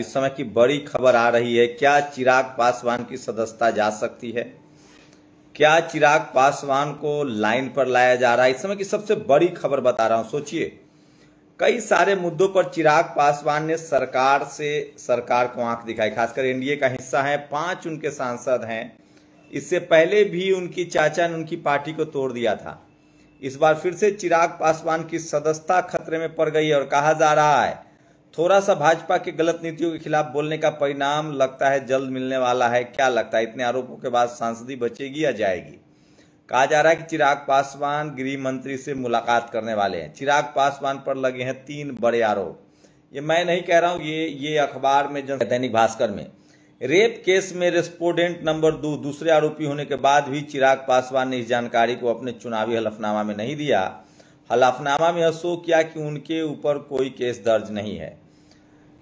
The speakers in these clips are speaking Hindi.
इस समय की बड़ी खबर आ रही है क्या चिराग पासवान की सदस्यता जा सकती है क्या चिराग पासवान को लाइन पर लाया जा रहा है इस समय की सबसे बड़ी खबर बता रहा हूं सोचिए कई सारे मुद्दों पर चिराग पासवान ने सरकार से सरकार को आंख दिखाई खासकर एनडीए का हिस्सा है पांच उनके सांसद हैं इससे पहले भी उनकी चाचा ने उनकी पार्टी को तोड़ दिया था इस बार फिर से चिराग पासवान की सदस्यता खतरे में पड़ गई और कहा जा रहा है थोड़ा सा भाजपा की गलत नीतियों के खिलाफ बोलने का परिणाम लगता है जल्द मिलने वाला है क्या लगता है इतने आरोपों के बाद सांसदी बचेगी या जाएगी कहा जा रहा है कि चिराग पासवान गृह मंत्री से मुलाकात करने वाले हैं चिराग पासवान पर लगे हैं तीन बड़े आरोप ये मैं नहीं कह रहा हूँ ये ये अखबार में जन दैनिक भास्कर में रेप केस में रेस्पोडेंट नंबर दो दूसरे आरोपी होने के बाद भी चिराग पासवान ने इस जानकारी को अपने चुनावी हलफनामा में नहीं दिया हलफनामा में अशोक किया कि उनके ऊपर कोई केस दर्ज नहीं है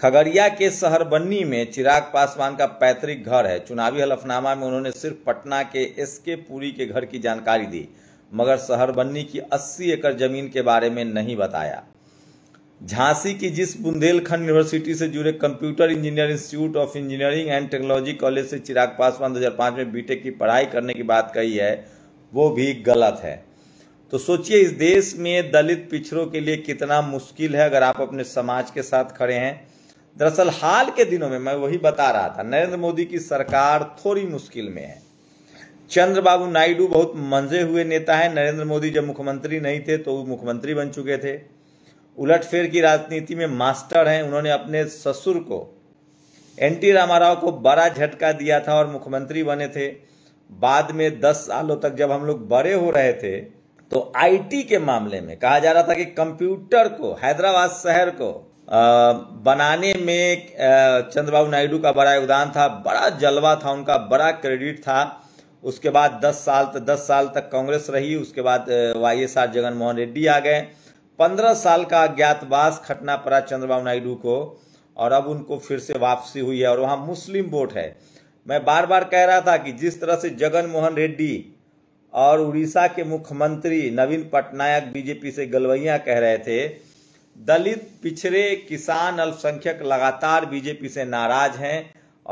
खगड़िया के बन्नी में चिराग पासवान का पैतृक घर है चुनावी हलफनामा में उन्होंने सिर्फ पटना के एस के पुरी के घर की जानकारी दी मगर सहरबन्नी की 80 एकड़ जमीन के बारे में नहीं बताया झांसी की जिस बुंदेलखंड यूनिवर्सिटी से जुड़े computer engineer institute of engineering and technology college से चिराग पासवान 2005 में बीटेक की पढ़ाई करने की बात कही है वो भी गलत है तो सोचिए इस देश में दलित पिछड़ों के लिए कितना मुश्किल है अगर आप अपने समाज के साथ खड़े हैं दरअसल हाल के दिनों में मैं वही बता रहा था नरेंद्र मोदी की सरकार थोड़ी मुश्किल में है चंद्रबाबू नायडू बहुत मंजे हुए नेता हैं नरेंद्र मोदी जब मुख्यमंत्री नहीं थे तो वो मुख्यमंत्री बन चुके थे उलटफेर की राजनीति में मास्टर हैं उन्होंने अपने ससुर को एन टी रामाराव को बड़ा झटका दिया था और मुख्यमंत्री बने थे बाद में दस सालों तक जब हम लोग बड़े हो रहे थे तो आईटी के मामले में कहा जा रहा था कि कंप्यूटर को हैदराबाद शहर को बनाने में चंद्रबाबू नायडू का बड़ा योगदान था बड़ा जलवा था उनका बड़ा क्रेडिट था उसके बाद 10 साल तक दस साल तक कांग्रेस रही उसके बाद Y S R Jaganmohan Reddy आ गए 15 साल का अज्ञातवास खटना पड़ा चंद्रबाबू नायडू को और अब उनको फिर से वापसी हुई है और वहाँ मुस्लिम वोट है मैं बार बार कह रहा था कि जिस तरह से जगनमोहन रेड्डी और उड़ीसा के मुख्यमंत्री नवीन पटनायक बीजेपी से गलवैया कह रहे थे दलित पिछड़े किसान अल्पसंख्यक लगातार बीजेपी से नाराज हैं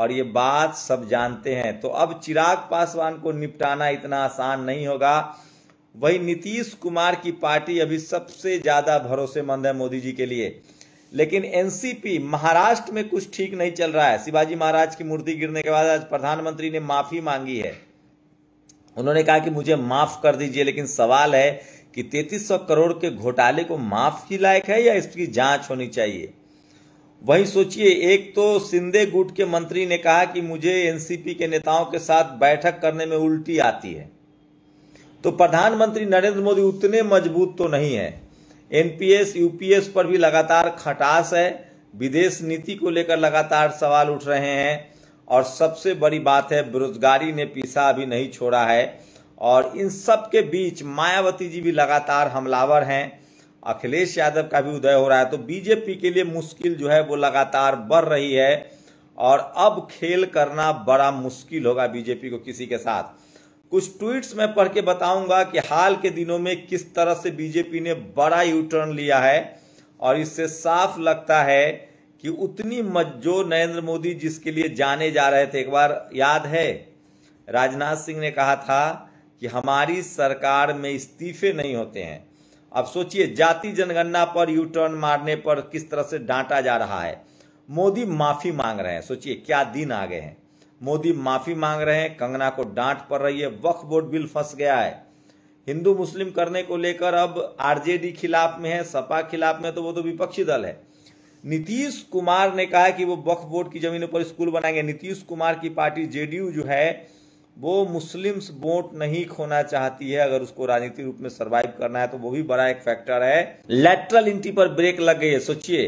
और ये बात सब जानते हैं तो अब चिराग पासवान को निपटाना इतना आसान नहीं होगा वही नीतीश कुमार की पार्टी अभी सबसे ज्यादा भरोसेमंद है मोदी जी के लिए लेकिन एनसीपी महाराष्ट्र में कुछ ठीक नहीं चल रहा है शिवाजी महाराज की मूर्ति गिरने के बाद आज प्रधानमंत्री ने माफी मांगी है उन्होंने कहा कि मुझे माफ कर दीजिए लेकिन सवाल है कि 3300 करोड़ के घोटाले को माफ ही लायक है या इसकी जांच होनी चाहिए वहीं सोचिए एक तो सिंधे गुट के मंत्री ने कहा कि मुझे एनसीपी के नेताओं के साथ बैठक करने में उल्टी आती है तो प्रधानमंत्री नरेंद्र मोदी उतने मजबूत तो नहीं है एनपीएस यूपीएस पर भी लगातार खटास है विदेश नीति को लेकर लगातार सवाल उठ रहे हैं और सबसे बड़ी बात है बेरोजगारी ने पीछा अभी नहीं छोड़ा है और इन सब के बीच मायावती जी भी लगातार हमलावर हैं अखिलेश यादव का भी उदय हो रहा है तो बीजेपी के लिए मुश्किल जो है वो लगातार बढ़ रही है और अब खेल करना बड़ा मुश्किल होगा बीजेपी को किसी के साथ कुछ ट्वीट्स में पढ़ के बताऊंगा कि हाल के दिनों में किस तरह से बीजेपी ने बड़ा यू टर्न लिया है और इससे साफ लगता है कि उतनी जो नरेंद्र मोदी जिसके लिए जाने जा रहे थे एक बार याद है राजनाथ सिंह ने कहा था कि हमारी सरकार में इस्तीफे नहीं होते हैं अब सोचिए जाति जनगणना पर यू टर्न मारने पर किस तरह से डांटा जा रहा है मोदी माफी मांग रहे हैं सोचिए क्या दिन आ गए हैं मोदी माफी मांग रहे हैं कंगना को डांट पड़ रही है वक्फ बोर्ड बिल फंस गया है हिंदू मुस्लिम करने को लेकर अब आरजेडी खिलाफ में है सपा खिलाफ में तो वो तो विपक्षी दल है नीतीश कुमार ने कहा कि वो वक्फ बोर्ड की जमीनों पर स्कूल बनाएंगे नीतीश कुमार की पार्टी जेडीयू जो है वो मुस्लिम्स वोट नहीं खोना चाहती है अगर उसको राजनीतिक रूप में सर्वाइव करना है तो वो भी बड़ा एक फैक्टर है लेटरल इंट्री पर ब्रेक लग गई है सोचिए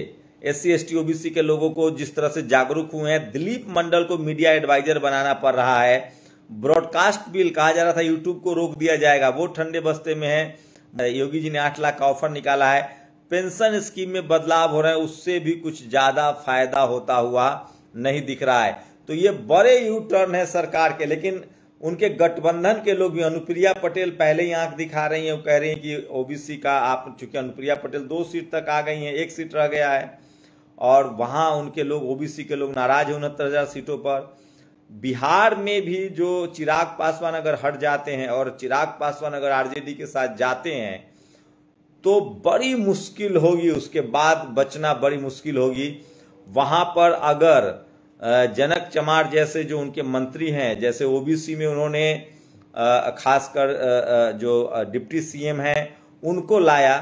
S C S T OBC के लोगों को जिस तरह से जागरूक हुए हैं दिलीप मंडल को मीडिया एडवाइजर बनाना पड़ रहा है ब्रॉडकास्ट बिल कहा जा रहा था यूट्यूब को रोक दिया जाएगा वो ठंडे बस्ते में है योगी जी ने आठ लाख का ऑफर निकाला है पेंशन स्कीम में बदलाव हो रहा है उससे भी कुछ ज्यादा फायदा होता हुआ नहीं दिख रहा है तो ये बड़े यू टर्न है सरकार के लेकिन उनके गठबंधन के लोग भी अनुप्रिया पटेल पहले ही आंख दिखा रही हैं वो कह रही हैं कि ओबीसी का आप चूंकि अनुप्रिया पटेल दो सीट तक आ गई हैं एक सीट रह गया है और वहाँ उनके लोग ओबीसी के लोग नाराज हैं उनहत्तर हज़ार सीटों पर बिहार में भी जो चिराग पासवान अगर हट जाते हैं और चिराग पासवान अगर आरजेडी के साथ जाते हैं तो बड़ी मुश्किल होगी उसके बाद बचना बड़ी मुश्किल होगी वहाँ पर अगर जनक चमार जैसे जो उनके मंत्री हैं जैसे ओबीसी में उन्होंने खासकर जो डिप्टी सीएम हैं उनको लाया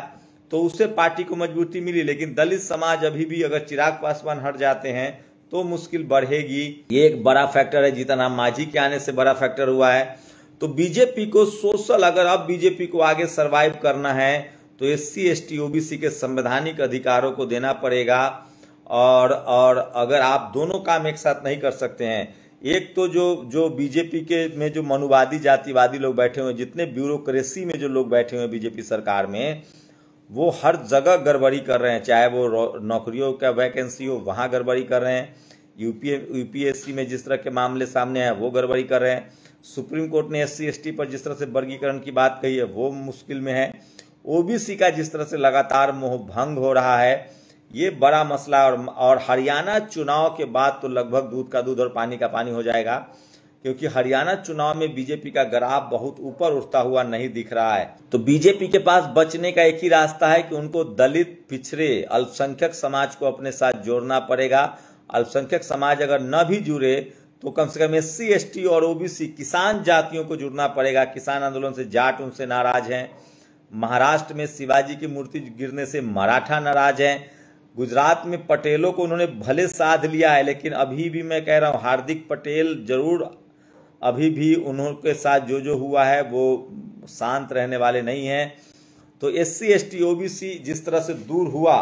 तो उससे पार्टी को मजबूती मिली लेकिन दलित समाज अभी भी अगर चिराग पासवान हट जाते हैं तो मुश्किल बढ़ेगी ये एक बड़ा फैक्टर है नाम माझी के आने से बड़ा फैक्टर हुआ है तो बीजेपी को सोशल अगर अब बीजेपी को आगे सरवाइव करना है तो S C S T OBC के संवैधानिक अधिकारों को देना पड़ेगा और और अगर आप दोनों काम एक साथ नहीं कर सकते हैं एक तो जो जो बीजेपी के में जो मनुवादी जातिवादी लोग बैठे हुए हैं जितने ब्यूरोक्रेसी में जो लोग बैठे हुए हैं बीजेपी सरकार में वो हर जगह गड़बड़ी कर रहे हैं चाहे वो नौकरियों का वैकेंसी हो वहाँ गड़बड़ी कर रहे हैं यूपीए यूपीएससी में जिस तरह के मामले सामने हैं वो गड़बड़ी कर रहे हैं सुप्रीम कोर्ट ने एस सी पर जिस तरह से वर्गीकरण की बात कही है वो मुश्किल में है ओबीसी का जिस तरह से लगातार मोह भंग हो रहा है ये बड़ा मसला और और हरियाणा चुनाव के बाद तो लगभग दूध का दूध और पानी का पानी हो जाएगा क्योंकि हरियाणा चुनाव में बीजेपी का ग्राफ बहुत ऊपर उठता हुआ नहीं दिख रहा है तो बीजेपी के पास बचने का एक ही रास्ता है कि उनको दलित पिछड़े अल्पसंख्यक समाज को अपने साथ जोड़ना पड़ेगा अल्पसंख्यक समाज अगर न भी जुड़े तो कम से कम एस सी और ओबीसी किसान जातियों को जुड़ना पड़ेगा किसान आंदोलन से जाट उनसे नाराज हैं महाराष्ट्र में शिवाजी की मूर्ति गिरने से मराठा नाराज हैं गुजरात में पटेलों को उन्होंने भले साध लिया है लेकिन अभी भी मैं कह रहा हूँ हार्दिक पटेल जरूर अभी भी उनके साथ जो जो हुआ है वो शांत रहने वाले नहीं हैं तो एस सी एस टी जिस तरह से दूर हुआ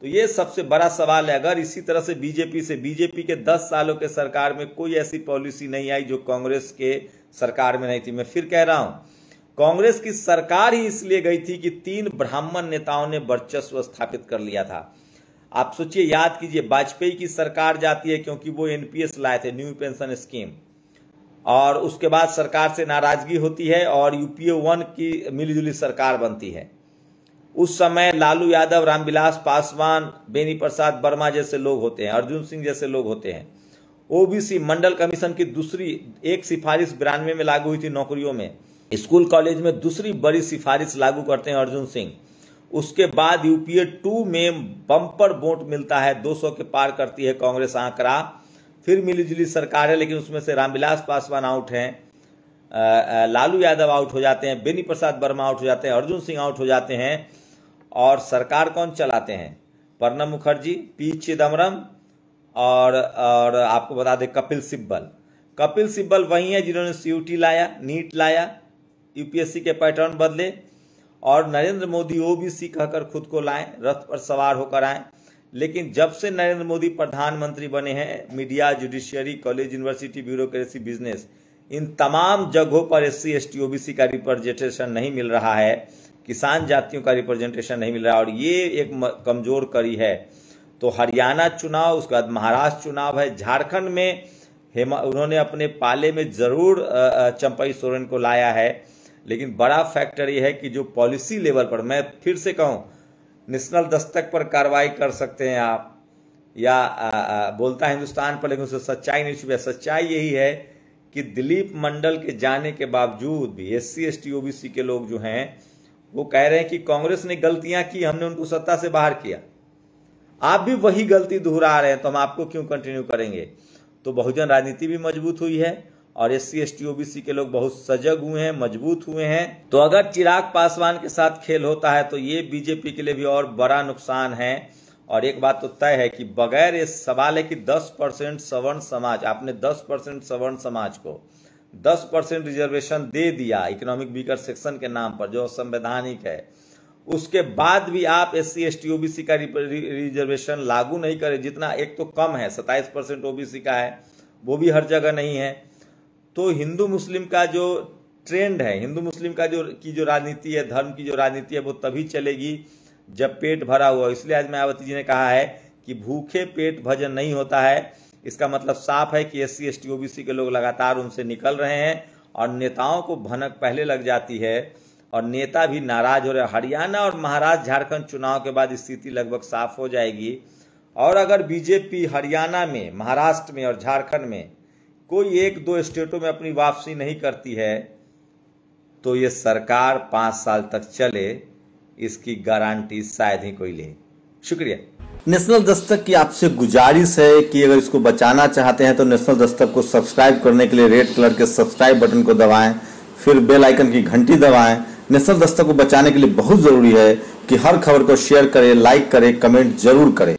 तो ये सबसे बड़ा सवाल है अगर इसी तरह से बीजेपी से बीजेपी के 10 सालों के सरकार में कोई ऐसी पॉलिसी नहीं आई जो कांग्रेस के सरकार में नहीं थी मैं फिर कह रहा हूं कांग्रेस की सरकार ही इसलिए गई थी कि तीन ब्राह्मण नेताओं ने वर्चस्व स्थापित कर लिया था आप सोचिए याद कीजिए वाजपेयी की सरकार जाती है क्योंकि वो एनपीएस लाए थे न्यू पेंशन स्कीम और उसके बाद सरकार से नाराजगी होती है और यूपीए वन की मिलीजुली सरकार बनती है उस समय लालू यादव रामविलास पासवान बेनी प्रसाद वर्मा जैसे लोग होते हैं अर्जुन सिंह जैसे लोग होते हैं ओबीसी मंडल कमीशन की दूसरी एक सिफारिश बिरानवे में लागू हुई थी नौकरियों में स्कूल कॉलेज में दूसरी बड़ी सिफारिश लागू करते हैं अर्जुन सिंह उसके बाद यूपीए टू में बम्पर वोट मिलता है 200 के पार करती है कांग्रेस आंकड़ा फिर मिली जुली सरकार है लेकिन उसमें से रामविलास पासवान आउट हैं लालू यादव आउट हो जाते हैं बेनी प्रसाद वर्मा आउट हो जाते हैं अर्जुन सिंह आउट हो जाते हैं और सरकार कौन चलाते हैं प्रणब मुखर्जी पी चिदम्बरम और और आपको बता दें कपिल सिब्बल कपिल सिब्बल वही हैं जिन्होंने सी लाया नीट लाया यूपीएससी के पैटर्न बदले और नरेंद्र मोदी ओबीसी कहकर खुद को लाएं रथ पर सवार होकर आए लेकिन जब से नरेंद्र मोदी प्रधानमंत्री बने हैं media judiciary college university bureaucracy business इन तमाम जगहों पर S C S T OBC का रिप्रेजेंटेशन नहीं मिल रहा है किसान जातियों का रिप्रेजेंटेशन नहीं मिल रहा और ये एक कमजोर कड़ी है तो हरियाणा चुनाव उसके बाद महाराष्ट्र चुनाव है झारखंड में हेमा उन्होंने अपने पाले में जरूर चंपई सोरेन को लाया है लेकिन बड़ा फैक्टर यह है कि जो पॉलिसी लेवल पर मैं फिर से कहूं नेशनल दस्तक पर कार्रवाई कर सकते हैं आप या आ, आ, बोलता है हिंदुस्तान पर लेकिन उसे सच्चाई नहीं छुपी सच्चाई यही है कि दिलीप मंडल के जाने के बावजूद भी S C S T OBC के लोग जो हैं वो कह रहे हैं कि कांग्रेस ने गलतियां की हमने उनको सत्ता से बाहर किया आप भी वही गलती दोहरा रहे हैं तो हम आपको क्यों कंटिन्यू करेंगे तो बहुजन राजनीति भी मजबूत हुई है और S C S T OBC के लोग बहुत सजग हुए हैं मजबूत हुए हैं तो अगर चिराग पासवान के साथ खेल होता है तो ये बीजेपी के लिए भी और बड़ा नुकसान है और एक बात तो तय है कि बगैर ये सवाल है कि 10 परसेंट सवर्ण समाज आपने 10 परसेंट सवर्ण समाज को 10 परसेंट रिजर्वेशन दे दिया इकोनॉमिक वीकर सेक्शन के नाम पर जो संवैधानिक है उसके बाद भी आप S C S T OBC का रिजर्वेशन लागू नहीं करें जितना एक तो कम है सत्ताईस परसेंट ओबीसी का है वो भी हर जगह नहीं है तो हिंदू मुस्लिम का जो ट्रेंड है हिंदू मुस्लिम का जो की जो राजनीति है धर्म की जो राजनीति है वो तभी चलेगी जब पेट भरा हुआ इसलिए आज मायावती जी ने कहा है कि भूखे पेट भजन नहीं होता है इसका मतलब साफ है कि S C S T OBC के लोग लगातार उनसे निकल रहे हैं और नेताओं को भनक पहले लग जाती है और नेता भी नाराज हो रहे हरियाणा और महाराष्ट्र झारखंड चुनाव के बाद स्थिति लगभग साफ हो जाएगी और अगर बीजेपी हरियाणा में महाराष्ट्र में और झारखंड में कोई एक दो स्टेटों में अपनी वापसी नहीं करती है तो ये सरकार पांच साल तक चले इसकी गारंटी शायद ही कोई ले शुक्रिया नेशनल दस्तक की आपसे गुजारिश है कि अगर इसको बचाना चाहते हैं तो नेशनल दस्तक को सब्सक्राइब करने के लिए रेड कलर के सब्सक्राइब बटन को दबाएं फिर बेल आइकन की घंटी दबाएं नेशनल दस्तक को बचाने के लिए बहुत ज़रूरी है कि हर खबर को शेयर करें लाइक करें कमेंट जरूर करें